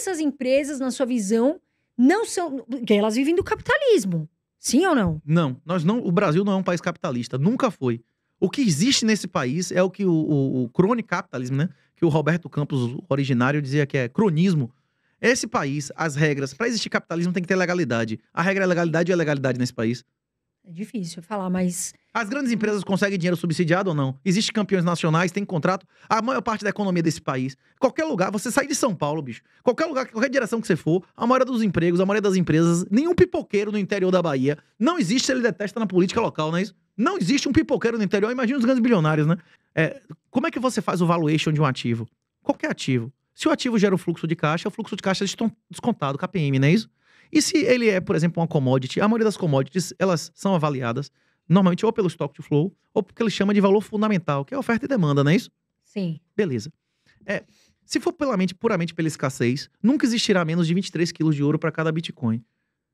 essas empresas, na sua visão, não são. Porque elas vivem do capitalismo. Sim ou não? Não, nós não. O Brasil não é um país capitalista, nunca foi. O que existe nesse país é o que o, o, o crone-capitalismo, né? Que o Roberto Campos, originário, dizia que é cronismo. Esse país, as regras, para existir capitalismo tem que ter legalidade. A regra é legalidade e a legalidade nesse país. É difícil falar, mas. As grandes empresas conseguem dinheiro subsidiado ou não? Existem campeões nacionais, tem contrato. A maior parte da economia desse país. Qualquer lugar, você sai de São Paulo, bicho. Qualquer lugar, qualquer direção que você for, a maioria dos empregos, a maioria das empresas, nenhum pipoqueiro no interior da Bahia. Não existe, ele detesta na política local, não é isso? Não existe um pipoqueiro no interior. Imagina os grandes bilionários, né? É, como é que você faz o valuation de um ativo? Qualquer ativo. Se o ativo gera um fluxo de caixa, o fluxo de caixa é descontado, KPM, não é isso? E se ele é, por exemplo, uma commodity, a maioria das commodities, elas são avaliadas normalmente ou pelo stock to flow, ou porque ele chama de valor fundamental, que é oferta e demanda, não é isso? Sim. Beleza. É, se for puramente, puramente pela escassez, nunca existirá menos de 23 quilos de ouro para cada Bitcoin.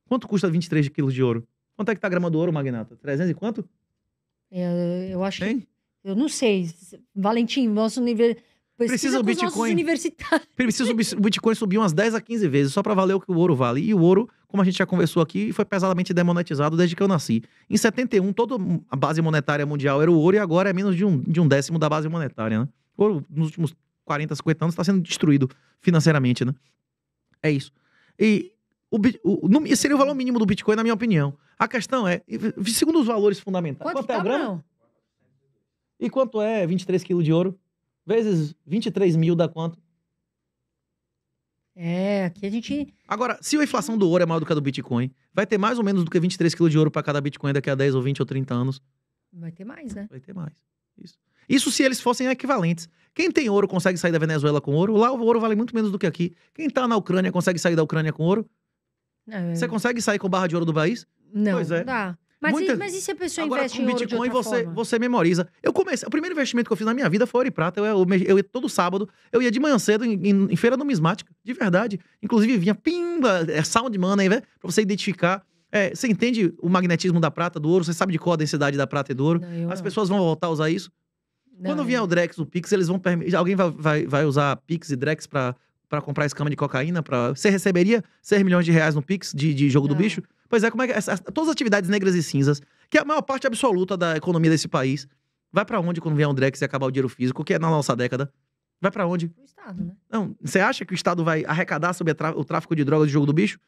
Quanto custa 23 quilos de ouro? Quanto é que tá a grama do ouro, Magnata? 300 e quanto? Eu, é, eu acho Tem? que... Eu não sei. Valentim, nosso nível... Precisa, precisa o Bitcoin. Precisa o Bitcoin subir umas 10 a 15 vezes só para valer o que o ouro vale. E o ouro, como a gente já conversou aqui, foi pesadamente demonetizado desde que eu nasci. Em 71, toda a base monetária mundial era o ouro e agora é menos de um, de um décimo da base monetária, né? O ouro, nos últimos 40, 50 anos, está sendo destruído financeiramente, né? É isso. E o, o, no, seria o valor mínimo do Bitcoin, na minha opinião. A questão é, segundo os valores fundamentais. Quanto, quanto é o tá, grama? E quanto é 23 quilos de ouro? vezes 23 mil dá quanto? É, aqui a gente. Agora, se a inflação do ouro é maior do que a do Bitcoin, vai ter mais ou menos do que 23 quilos de ouro para cada Bitcoin daqui a 10 ou 20 ou 30 anos. Vai ter mais, né? Vai ter mais. Isso. Isso se eles fossem equivalentes. Quem tem ouro consegue sair da Venezuela com ouro. Lá o ouro vale muito menos do que aqui. Quem tá na Ucrânia consegue sair da Ucrânia com ouro. Não, eu... Você consegue sair com barra de ouro do país? Não, pois é. não dá. Mas, e, mas e se a pessoa Agora, investe em Bitcoin, você, você memoriza. Eu comecei, o primeiro investimento que eu fiz na minha vida foi ouro e prata. Eu, eu, eu, todo sábado, eu ia de manhã cedo em, em, em feira numismática, de verdade. Inclusive vinha pimba, é sound money, né? Pra você identificar. É, você entende o magnetismo da prata, do ouro, você sabe de qual a densidade da prata e do ouro. Não, As não. pessoas vão voltar a usar isso. Não, Quando vier o Drex, o Pix, eles vão permitir. Alguém vai, vai, vai usar Pix e Drex para para comprar escama de cocaína, para você receberia 6 milhões de reais no Pix de, de jogo Não. do é. bicho? Pois é, como é que todas as atividades negras e cinzas, que é a maior parte absoluta da economia desse país, vai para onde quando vier um Drex e acabar o dinheiro físico, que é na nossa década? Vai para onde? O Estado, né? Não, você acha que o Estado vai arrecadar sobre o tráfico de drogas de jogo do bicho?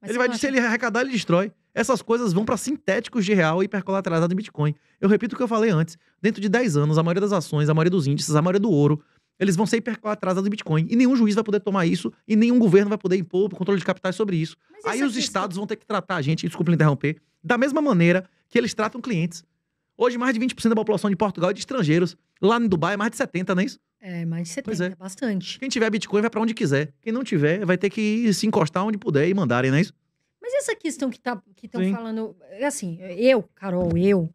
Mas ele vai, dizer se assim? ele arrecadar, ele destrói. Essas coisas vão para sintéticos de real hipercolateralizado em Bitcoin. Eu repito o que eu falei antes. Dentro de 10 anos, a maioria das ações, a maioria dos índices, a maioria do ouro, eles vão ser hipercoatrasados do Bitcoin. E nenhum juiz vai poder tomar isso, e nenhum governo vai poder impor o controle de capitais sobre isso. Mas Aí os estados vão ter que tratar a gente, desculpa interromper, da mesma maneira que eles tratam clientes. Hoje, mais de 20% da população de Portugal é de estrangeiros. Lá em Dubai, é mais de 70, não é isso? É, mais de 70, é. bastante. Quem tiver Bitcoin vai para onde quiser. Quem não tiver, vai ter que se encostar onde puder e mandarem, não é isso? Mas essa questão que tá, estão que falando. É assim, eu, Carol, eu,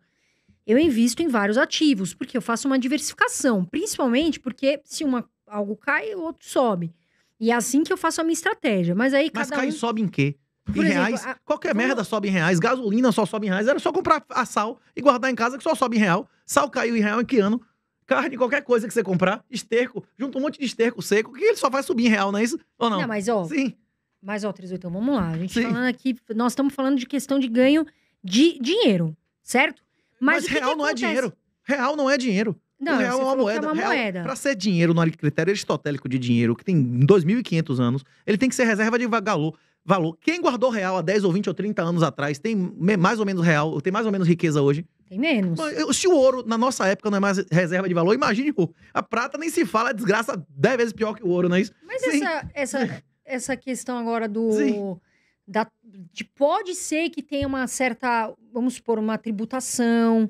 eu invisto em vários ativos, porque eu faço uma diversificação, principalmente porque se uma, algo cai, o outro sobe. E é assim que eu faço a minha estratégia. Mas aí Mas cada cai um... e sobe em quê? Por em exemplo, reais? A... Qualquer merda sobe em reais. Gasolina só sobe em reais. Era só comprar a sal e guardar em casa que só sobe em real. Sal caiu em real em que ano? Carne, qualquer coisa que você comprar, esterco, junta um monte de esterco seco, que ele só vai subir em real, não é isso? Ou não? Não, mas ó. Sim. Mas ó, 38, então vamos lá. A gente Sim. falando aqui, nós estamos falando de questão de ganho de dinheiro, certo? Mas, Mas real que não é dinheiro. Real não é dinheiro. Não, o real é uma moeda. É moeda. Para ser dinheiro, no critério aristotélico de dinheiro, que tem 2.500 anos, ele tem que ser reserva de valor. valor. Quem guardou real há 10 ou 20 ou 30 anos atrás tem mais ou menos real, tem mais ou menos riqueza hoje. Tem menos. Se o ouro, na nossa época, não é mais reserva de valor, imagine pô, A prata nem se fala, é desgraça 10 vezes pior que o ouro, não é isso? Mas Sim. essa, essa, essa questão agora do. Sim da, de, pode ser que tenha uma certa, vamos supor, uma tributação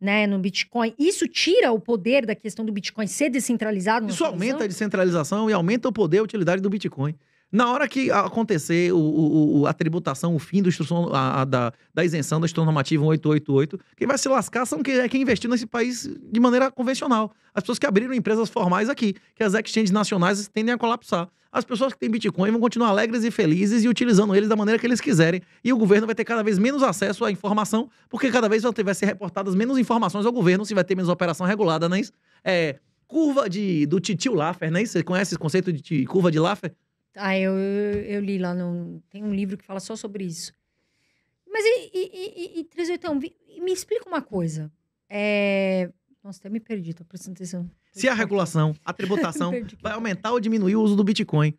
né, no Bitcoin. Isso tira o poder da questão do Bitcoin ser descentralizado? Isso aumenta a descentralização e aumenta o poder e a utilidade do Bitcoin. Na hora que acontecer o, o a tributação, o fim do instrução, a, a, da, da isenção da instrução normativa 1888, quem vai se lascar são quem, é quem investiu nesse país de maneira convencional. As pessoas que abriram empresas formais aqui, que as exchanges nacionais tendem a colapsar. As pessoas que têm Bitcoin vão continuar alegres e felizes e utilizando eles da maneira que eles quiserem. E o governo vai ter cada vez menos acesso à informação, porque cada vez vai ser reportadas menos informações ao governo, se vai ter menos operação regulada, não é isso? É, curva de, do titio Laffer, né? Você conhece esse conceito de curva de Laffer? Ah, eu, eu li lá, no, tem um livro que fala só sobre isso. Mas e, e, e, e 381, me explica uma coisa. É... Nossa, até me perdi, tô prestando atenção. Se a regulação, a tributação vai aumentar ou diminuir o uso do Bitcoin.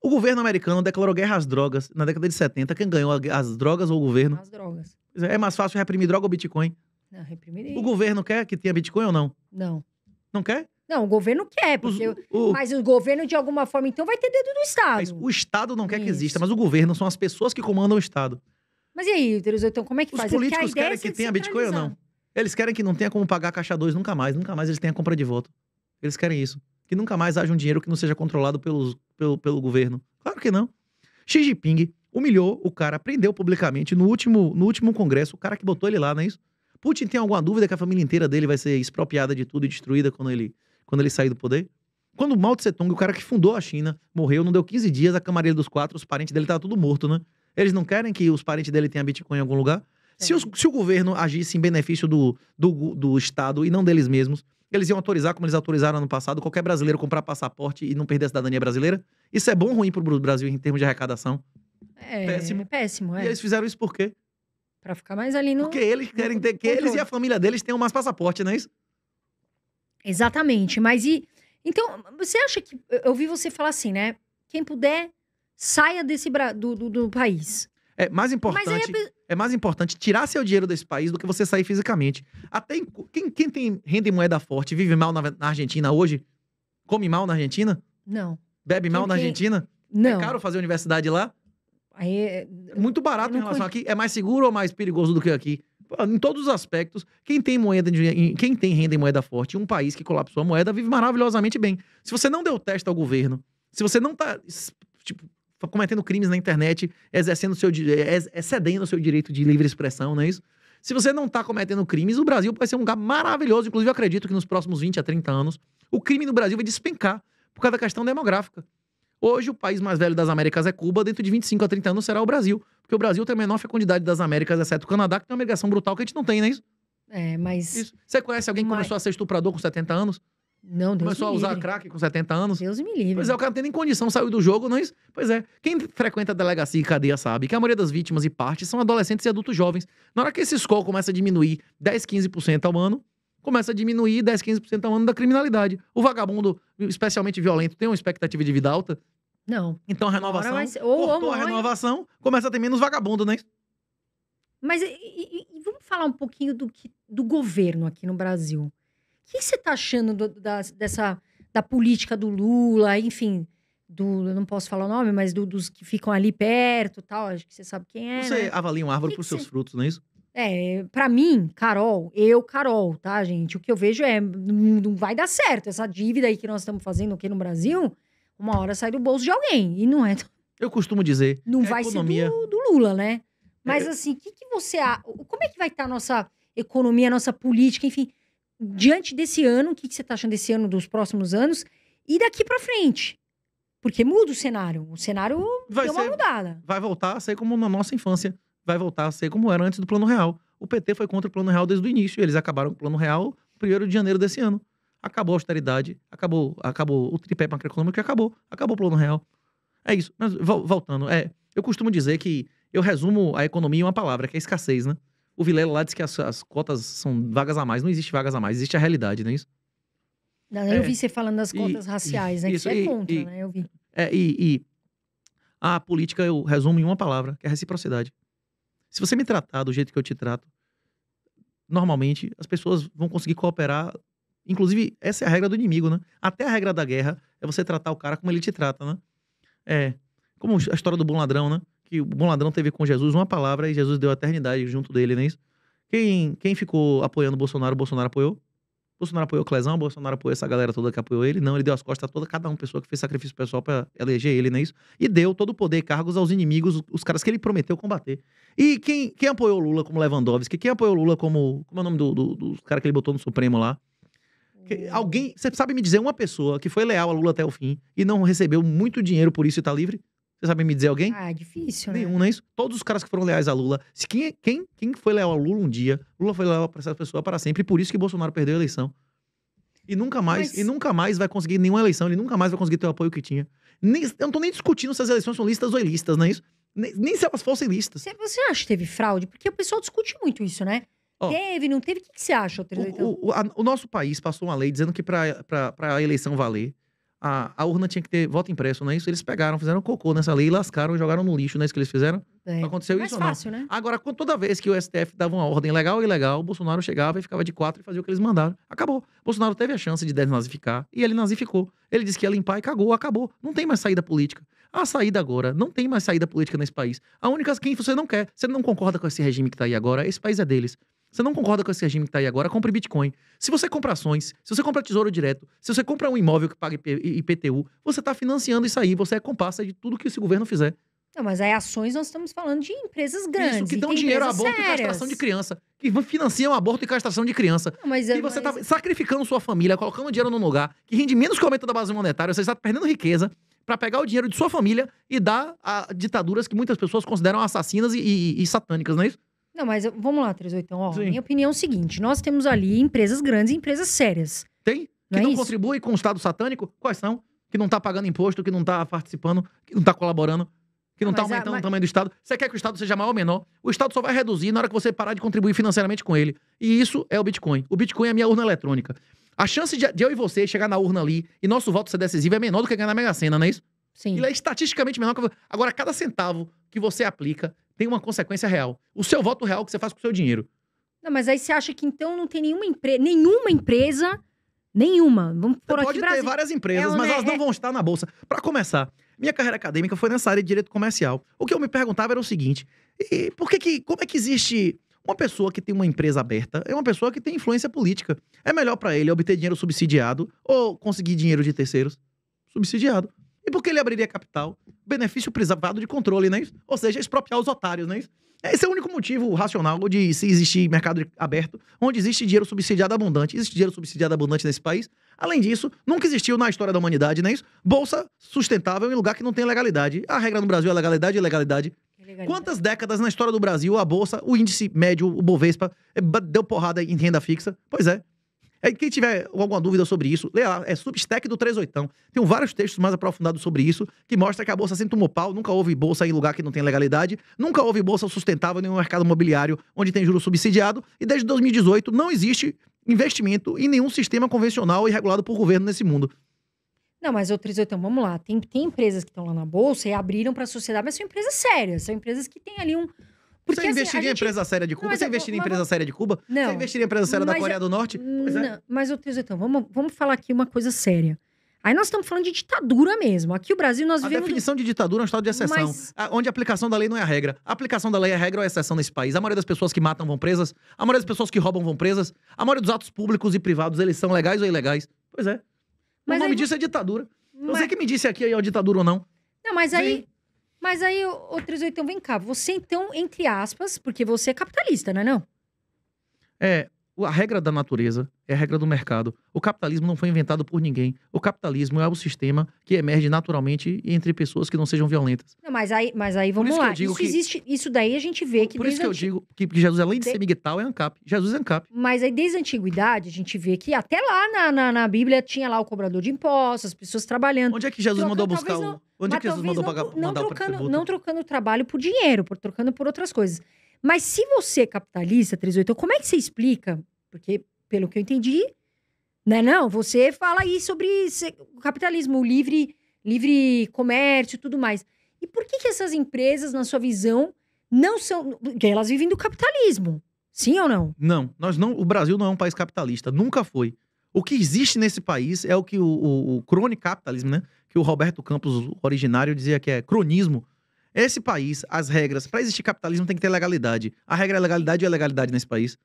O governo americano declarou guerra às drogas na década de 70. Quem ganhou as drogas ou o governo? As drogas. É, é mais fácil reprimir droga ou Bitcoin? Não, reprimir. O governo quer que tenha Bitcoin ou não? Não. Não quer? Não, o governo quer, porque, o... mas o governo, de alguma forma, então vai ter dedo do Estado. Mas o Estado não quer Isso. que exista, mas o governo são as pessoas que comandam o Estado. Mas e aí, Teresa, então como é que os faz? Os é políticos querem é que tenha Bitcoin ou não? Eles querem que não tenha como pagar a Caixa 2 nunca mais, nunca mais eles tenham compra de voto. Eles querem isso. Que nunca mais haja um dinheiro que não seja controlado pelos, pelo, pelo governo. Claro que não. Xi Jinping humilhou o cara, prendeu publicamente no último, no último congresso, o cara que botou ele lá, não é isso? Putin tem alguma dúvida que a família inteira dele vai ser expropriada de tudo e destruída quando ele quando ele sair do poder? Quando Mao Tse Tung, o cara que fundou a China, morreu, não deu 15 dias, a camareira dos quatro, os parentes dele estavam tudo morto, né? Eles não querem que os parentes dele tenham Bitcoin em algum lugar? Se, os, se, o governo agisse em benefício do, do, do Estado e não deles mesmos, eles iam autorizar, como eles autorizaram no passado, qualquer brasileiro comprar passaporte e não perder a cidadania brasileira? Isso é bom ou ruim o Brasil em termos de arrecadação? É, péssimo. Péssimo, é. E eles fizeram isso por quê? Para ficar mais ali no. Porque eles querem ter. Que eles e a família deles tenham mais passaporte, não é isso? Exatamente, mas e. Então, você acha que. Eu ouvi você falar assim, né? Quem puder, saia desse bra... do, do, do, país. É mais importante. É... é... mais importante tirar seu dinheiro desse país do que você sair fisicamente. Até em... quem, quem tem renda em moeda forte vive mal na, na, Argentina hoje? Come mal na Argentina? Não. Bebe mal quem, na Argentina? Quem... É não. É caro fazer universidade lá? Aí, é muito barato em relação conhe... aqui. É mais seguro ou mais perigoso do que aqui? Ah, em todos os aspectos, quem tem moeda de, quem tem renda em moeda forte, um país que colapsou a moeda vive maravilhosamente bem. Se você não deu teste ao governo, se você não está tipo, cometendo crimes na internet, exercendo seu é, excedendo o seu direito de livre expressão, não é isso? Se você não está cometendo crimes, o Brasil vai ser um lugar maravilhoso. Inclusive, eu acredito que nos próximos 20 a 30 anos, o crime no Brasil vai despencar por causa da questão demográfica. Hoje, o país mais velho das Américas é Cuba, dentro de 25 a 30 anos será o Brasil. Porque o Brasil tem a menor fecundidade das Américas, exceto o Canadá, que tem uma migração brutal que a gente não tem, não é isso? É, mas. Isso. Você conhece alguém que mas... começou a ser estuprador com 70 anos? Não, Deus Começou me a usar livre. crack com 70 anos. Deus me livre. Pois é, o cara não tem nem condição, saiu do jogo, não é isso? Pois é. Quem frequenta a delegacia e cadeia sabe que a maioria das vítimas e partes são adolescentes e adultos jovens. Na hora que esse score começa a diminuir 10, 15% ao ano, começa a diminuir 10, 15% ao ano da criminalidade. O vagabundo, especialmente violento, tem uma expectativa de vida alta, não. Então a renovação, ou, cortou ou, a renovação, começa a ter menos vagabundo, né? Mas e, e, vamos falar um pouquinho do, que, do governo aqui no Brasil. O que você está achando do, da, dessa, da política do Lula, enfim, do, eu não posso falar o nome, mas do, dos que ficam ali perto tal, acho que você sabe quem é. Você né? avalia uma árvore por seus frutos, não é isso? É, pra mim, Carol, eu, Carol, tá, gente? O que eu vejo é, não, não vai dar certo essa dívida aí que nós estamos fazendo aqui no Brasil uma hora sai do bolso de alguém. E não é. Eu costumo dizer. Não é vai economia... ser do, do, Lula, né? Mas é... é. assim, o que, que você. Como é que vai estar a nossa economia, a nossa política, enfim, diante desse ano, o que, que você está achando desse ano, dos próximos anos, e daqui para frente? Porque muda o cenário. O cenário vai deu ser, uma mudada. Vai voltar a ser como na nossa infância. Vai voltar a ser como era antes do Plano Real. O PT foi contra o Plano Real desde o início. Eles acabaram com o Plano Real primeiro de janeiro desse ano acabou a austeridade, acabou, acabou o tripé macroeconômico e acabou, acabou o plano real. É isso. Mas voltando, é, eu costumo dizer que eu resumo a economia em uma palavra, que é escassez, né? O Vilela lá disse que as, as cotas são vagas a mais. Não existe vagas a mais, existe a realidade, não é isso? Não, eu é, vi você falando das cotas e, raciais, né? Isso, que é e, contra, e, né? Eu vi. É, e a política eu resumo em uma palavra, que é reciprocidade. Se você me tratar do jeito que eu te trato, normalmente as pessoas vão conseguir cooperar Inclusive, essa é a regra do inimigo, né? Até a regra da guerra é você tratar o cara como ele te trata, né? É. Como a história do bom ladrão, né? Que o bom ladrão teve com Jesus uma palavra e Jesus deu a eternidade junto dele, não é isso? Quem, quem ficou apoiando o Bolsonaro, o Bolsonaro apoiou? Bolsonaro apoiou o Clezão, Bolsonaro apoiou essa galera toda que apoiou ele. Não, ele deu as costas a toda, cada uma pessoa que fez sacrifício pessoal para eleger ele, não é isso? E deu todo o poder e cargos aos inimigos, os caras que ele prometeu combater. E quem, quem apoiou o Lula como Lewandowski? Quem apoiou o Lula como. Como é o nome do, do, do cara que ele botou no Supremo lá? Uhum. Alguém, você sabe me dizer uma pessoa que foi leal a Lula até o fim e não recebeu muito dinheiro por isso e tá livre? Você sabe me dizer alguém? Ah, difícil, Nenhum, né? Nenhum, não é isso? Todos os caras que foram leais a Lula. Se quem, quem, quem foi leal a Lula um dia, Lula foi leal para essa pessoa para sempre. E por isso que Bolsonaro perdeu a eleição. E nunca mais, Mas... e nunca mais vai conseguir nenhuma eleição, ele nunca mais vai conseguir ter o apoio que tinha. Nem, eu não tô nem discutindo se as eleições são listas ou ilistas, não é isso? Nem, nem se elas fossem listas. Você acha que teve fraude? Porque o pessoal discute muito isso, né? Oh, teve, não teve? O que, que você acha, Tereza? O, o, a, o, nosso país passou uma lei dizendo que para a eleição valer, a, a, urna tinha que ter voto impresso, não é isso? Eles pegaram, fizeram cocô nessa lei, lascaram e jogaram no lixo, não é isso que eles fizeram? É. é Aconteceu Mais isso fácil, ou não? Né? Agora, toda vez que o STF dava uma ordem legal e ilegal, o Bolsonaro chegava e ficava de quatro e fazia o que eles mandaram. Acabou. Bolsonaro teve a chance de desnazificar e ele nazificou. Ele disse que ia limpar e cagou, acabou. Não tem mais saída política. A saída agora, não tem mais saída política nesse país. A única quem você não quer, você não concorda com esse regime que tá aí agora, esse país é deles. Você não concorda com esse regime que está aí agora? Compre Bitcoin. Se você compra ações, se você compra tesouro direto, se você compra um imóvel que paga IPTU, você está financiando isso aí, você é comparsa de tudo que esse governo fizer. Não, mas aí ações nós estamos falando de empresas grandes. Isso, que dão dinheiro a aborto sérias. e castração de criança. Que financiam aborto e castração de criança. Não, mas, e você está mas... sacrificando sua família, colocando dinheiro num lugar que rende menos que o aumento da base monetária, você está perdendo riqueza para pegar o dinheiro de sua família e dar a ditaduras que muitas pessoas consideram assassinas e, e, e satânicas, não é isso? Não, mas vamos lá, 38. Então, ó, minha opinião é o seguinte: nós temos ali empresas grandes e empresas sérias. Tem? Não Que é não, isso? contribui com o Estado satânico? Quais são? Que não tá pagando imposto, que não tá participando, que não tá colaborando, que não tá Mas é, aumentando mas- o tamanho do Estado. Você quer que o Estado seja maior ou menor? O Estado só vai reduzir na hora que você parar de contribuir financeiramente com ele. E isso é o Bitcoin. O Bitcoin é a minha urna eletrônica. A chance de, de eu e você chegar na urna ali e nosso voto ser decisivo é menor do que ganhar na Mega Sena, não é isso? Sim. Ele é estatisticamente menor que... Agora, cada centavo que você aplica tem uma consequência real. O seu voto real é que você faz com o seu dinheiro. Não, mas aí você acha que então não tem nenhuma empresa, nenhuma empresa, nenhuma. Vamos por você aqui pode Brasil. ter várias empresas, é, mas é, elas não é... vão estar na bolsa. Para começar, minha carreira acadêmica foi nessa área de direito comercial. O que eu me perguntava era o seguinte: por que, que como é que existe uma pessoa que tem uma empresa aberta é uma pessoa que tem influência política. É melhor para ele obter dinheiro subsidiado ou conseguir dinheiro de terceiros? Subsidiado. E por que ele abriria capital? Benefício privado de controle, não é isso? Ou seja, expropriar os otários, não é isso? Esse é o único motivo racional de se existir mercado aberto, onde existe dinheiro subsidiado abundante. Existe dinheiro subsidiado abundante nesse país. Além disso, nunca existiu na história da humanidade, não é isso? Bolsa sustentável em lugar que não tem legalidade. A regra no Brasil é legalidade e legalidade. É legalidade. Quantas décadas na história do Brasil a bolsa, o índice médio, o Bovespa, eh, deu porrada em renda fixa? Pois é, é, quem tiver alguma dúvida sobre isso, lê lá, é Substack do 38. Tem vários textos mais aprofundados sobre isso, que mostra que a bolsa sempre tomou pau, nunca houve bolsa em lugar que não tem legalidade, nunca houve bolsa sustentável em nenhum mercado imobiliário onde tem juro subsidiado, e desde 2018 não existe investimento em nenhum sistema convencional e regulado por governo nesse mundo. Não, mas outros eu então, vamos lá. Tem, tem empresas que estão lá na bolsa e abriram para a sociedade, mas são empresas sérias, são empresas que têm ali um, porque, você assim, investiria assim, em gente... empresa séria de Cuba? Não, você investiria em empresa séria de Cuba? Não. Você investiria em empresa séria da Coreia eu... do Norte? Pois é. não, é. mas, ô Teusetão, vamos, vamos falar aqui uma coisa séria. Aí nós estamos falando de ditadura mesmo. Aqui o Brasil nós vivemos... A definição de ditadura é um estado de exceção, Mas... onde a aplicação da lei não é a regra. A aplicação da lei é a regra ou é a exceção nesse país. A maioria das pessoas que matam vão presas, a maioria das pessoas que roubam vão presas, a maioria dos atos públicos e privados, eles são legais ou ilegais. Pois é. Mas o nome aí... disso é ditadura. Mas... Você que me disse aqui aí é ditadura ou não. Não, mas aí, Sim. Mas aí o, 381 38, vem cá, você então, entre aspas, porque você é capitalista, não é não? É, a regra da natureza é a regra do mercado. O capitalismo não foi inventado por ninguém. O capitalismo é o sistema que emerge naturalmente entre pessoas que não sejam violentas. Não, mas aí, mas aí vamos lá. Isso que... existe, isso daí a gente vê que Por isso que eu digo que Jesus além de, de... ser miguetal, é ANCAP. Jesus é ANCAP. Mas aí desde a antiguidade a gente vê que até lá na, na, na Bíblia tinha lá o cobrador de impostos, as pessoas trabalhando. Onde é que Jesus mandou buscar não... o Onde é que Jesus mandou não, pagar, não mandar trocando, o não trocando trabalho por dinheiro, por trocando por outras coisas. Mas se você é capitalista, 38, como é que você explica porque, pelo que eu entendi, né, não, você fala aí sobre o capitalismo, o livre, livre comércio e tudo mais. E por que, que essas empresas, na sua visão, não são. Porque elas vivem do capitalismo. Sim ou não? Não, nós não. O Brasil não é um país capitalista, nunca foi. O que existe nesse país é o que o, o, o né? Que o Roberto Campos, originário, dizia que é cronismo. Esse país, as regras, para existir capitalismo tem que ter legalidade. A regra é legalidade e é legalidade nesse país.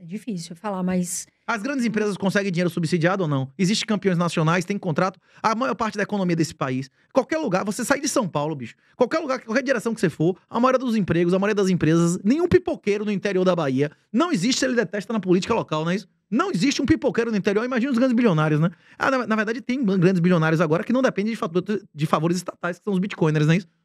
É difícil falar, mas. As grandes empresas conseguem dinheiro subsidiado ou não? Existem campeões nacionais, tem contrato. A maior parte da economia desse país. Qualquer lugar, você sai de São Paulo, bicho. Qualquer lugar, qualquer direção que você for, a maioria dos empregos, a maioria das empresas, nenhum pipoqueiro no interior da Bahia. Não existe se ele detesta na política local, não é isso? Não existe um pipoqueiro no interior, imagina os grandes bilionários, né? Ah, na, na verdade, tem grandes bilionários agora que não dependem de, de favores estatais, que são os bitcoiners, não é isso?